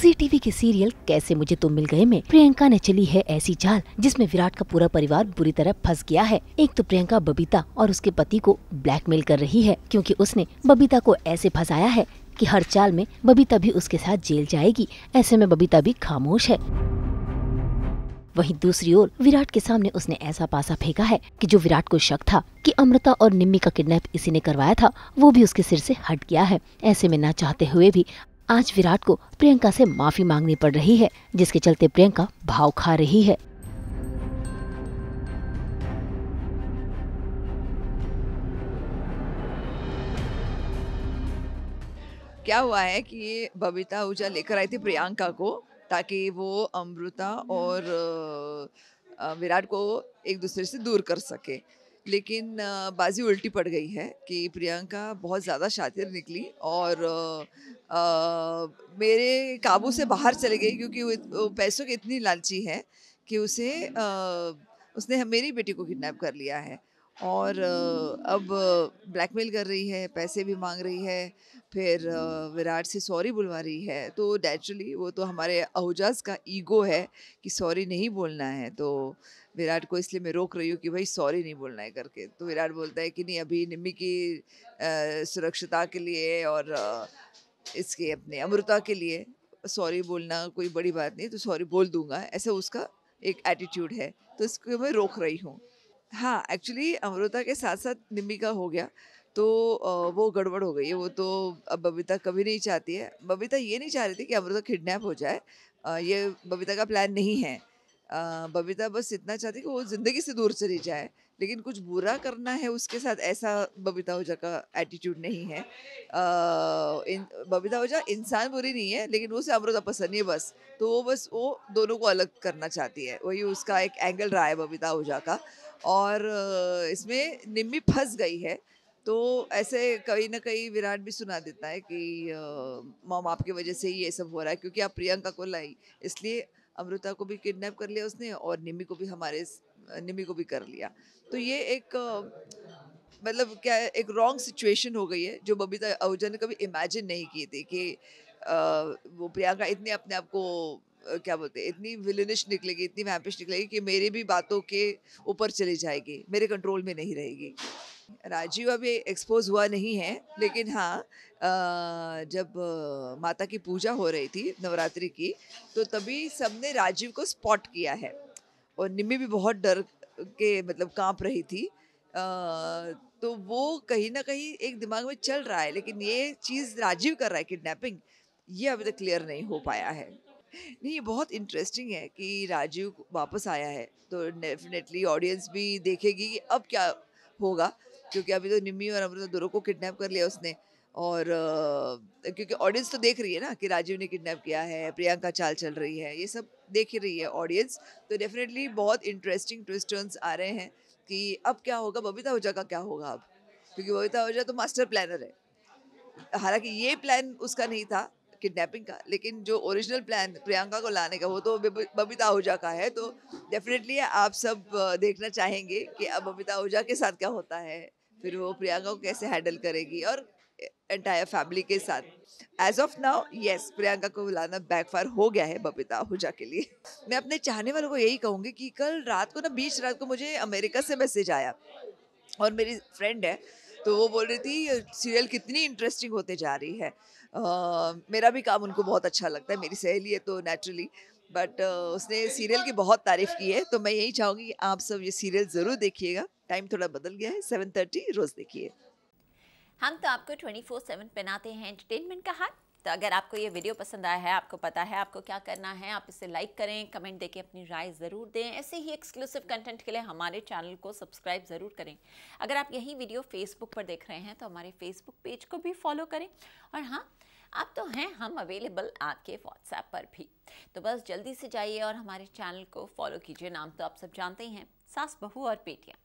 जी TV के serial कैसे मुझे तुम मिल गए में प्रियंका ने चली है ऐसी चाल जिसमें विराट का पूरा परिवार बुरी तरह फंस गया है एक तो प्रियंका बबीता और उसके पति को ब्लैकमेल कर रही है क्योंकि उसने बबीता को ऐसे फंसाया है कि हर चाल में बबीता भी उसके साथ जेल जाएगी ऐसे में बबीता भी खामोश है वहीं दूसरी ओर विराट के सामने उसने ऐसा पासा फेंका है कि जो विराट को शक था कि अमृता और निम्मी का किडनैप इसी ने करवाया था वो भी उसके सिर से हट गया है ऐसे में ना चाहते हुए भी आज विराट को प्रियंका से माफी मांगनी पड़ रही है जिसके चलते प्रियंका भाव खा रही है क्या हुआ है कि बबीता ऊजा लेकर आई थी प्रियंका को ताकि वो अमृता और विराट को एक दूसरे से दूर कर सके लेकिन बाजी उल्टी पड़ गई है कि प्रियंका बहुत ज़्यादा शातिर निकली और आ, मेरे काबू से बाहर चले गई क्योंकि वो पैसों की इतनी लालची है कि उसे आ, उसने मेरी बेटी को किडनैप कर लिया है और अब ब्लैकमेल कर रही है पैसे भी मांग रही है फिर विराट से सॉरी बुलवा रही है तो नेचुरली वो तो हमारे अहुजाज का ईगो है कि सॉरी नहीं बोलना है तो विराट को इसलिए मैं रोक रही हूँ कि भाई सॉरी नहीं बोलना है करके तो विराट बोलता है कि नहीं अभी निम्मी की सुरक्षता के लिए और इसके अपने अमृता के लिए सॉरी बोलना कोई बड़ी बात नहीं तो सॉरी बोल दूंगा ऐसा उसका एक एटीट्यूड है तो इसको मैं रोक रही हूँ हाँ एक्चुअली अमृता के साथ साथ निम्मी का हो गया तो वो गड़बड़ हो गई है वो तो अब बबीता कभी नहीं चाहती है बबीता ये नहीं चाह रही थी कि अमृता किडनैप हो जाए ये बबीता का प्लान नहीं है बबीता बस इतना चाहती कि वो ज़िंदगी से दूर चली जाए लेकिन कुछ बुरा करना है उसके साथ ऐसा बबीता ओझा का एटीट्यूड नहीं है बबीता ओझा इंसान बुरी नहीं है लेकिन उसे अमृता पसंद नहीं है बस तो वो बस वो दोनों को अलग करना चाहती है वही उसका एक एंगल रहा है बबीता ओझा का और इसमें निम्मी फंस गई है तो ऐसे कहीं ना कहीं विराट भी सुना देता है कि मॉम आपकी वजह से ही ये सब हो रहा है क्योंकि आप प्रियंका को लाई इसलिए अमृता को भी किडनैप कर लिया उसने और निमी को भी हमारे निमी को भी कर लिया तो ये एक मतलब क्या है एक रॉन्ग सिचुएशन हो गई है जो बबीता आहूजा ने कभी इमेजिन नहीं की थी कि आ, वो प्रियंका इतने अपने आप को क्या बोलते हैं इतनी विलनिश निकलेगी इतनी वैम्पिश निकलेगी कि मेरे भी बातों के ऊपर चली जाएगी मेरे कंट्रोल में नहीं रहेगी राजीव अभी एक्सपोज हुआ नहीं है लेकिन हाँ जब माता की पूजा हो रही थी नवरात्रि की तो तभी सबने राजीव को स्पॉट किया है और निम्मी भी बहुत डर के मतलब कांप रही थी तो वो कहीं ना कहीं एक दिमाग में चल रहा है लेकिन ये चीज़ राजीव कर रहा है किडनैपिंग ये अभी तक क्लियर नहीं हो पाया है नहीं ये बहुत इंटरेस्टिंग है कि राजीव वापस आया है तो डेफिनेटली ऑडियंस भी देखेगी कि अब क्या होगा क्योंकि अभी तो निम्मी और अमृता दोनों को किडनैप कर लिया उसने और uh, क्योंकि ऑडियंस तो देख रही है ना कि राजीव ने किडनैप किया है प्रियंका चाल चल रही है ये सब देख ही रही है ऑडियंस तो डेफिनेटली बहुत इंटरेस्टिंग ट्विस्टर्स आ रहे हैं कि अब क्या होगा बबीता ओझा का क्या होगा अब क्योंकि बबीता ओझा तो मास्टर प्लानर है हालांकि ये प्लान उसका नहीं था किडनैपिंग का लेकिन जो ओरिजिनल प्लान प्रियंका को लाने का वो तो बबीता आहूजा का है तो डेफिनेटली आप सब देखना चाहेंगे कि अब बबीता आहूजा के साथ क्या होता है फिर वो प्रियंका को कैसे हैंडल करेगी और एंटायर फैमिली के साथ age of now yes Priyanka को बुलाना बैकफायर हो गया है बबीता आहूजा के लिए मैं अपने चाहने वालों को यही कहूँगी कि कल रात को ना बीच रात को मुझे अमेरिका से मैसेज आया और मेरी फ्रेंड है तो वो बोल रही थी सीरियल कितनी इंटरेस्टिंग होते जा रही है uh, मेरा भी काम उनको बहुत अच्छा लगता है मेरी सहेली है तो नेचुरली बट uh, उसने सीरियल की बहुत तारीफ की है तो मैं यही चाहूँगी आप सब ये सीरियल ज़रूर देखिएगा टाइम थोड़ा बदल गया है सेवन थर्टी रोज़ देखिए हम तो आपको ट्वेंटी फोर सेवन पहनाते हैं एंटरटेनमेंट का हाथ तो अगर आपको ये वीडियो पसंद आया है आपको पता है आपको क्या करना है आप इसे लाइक करें कमेंट देके अपनी राय ज़रूर दें ऐसे ही एक्सक्लूसिव कंटेंट के लिए हमारे चैनल को सब्सक्राइब ज़रूर करें अगर आप यही वीडियो फेसबुक पर देख रहे हैं तो हमारे फेसबुक पेज को भी फॉलो करें और हाँ आप तो हैं हम अवेलेबल आपके व्हाट्सएप पर भी तो बस जल्दी से जाइए और हमारे चैनल को फॉलो कीजिए नाम तो आप सब जानते ही हैं सास बहू और पेटियाँ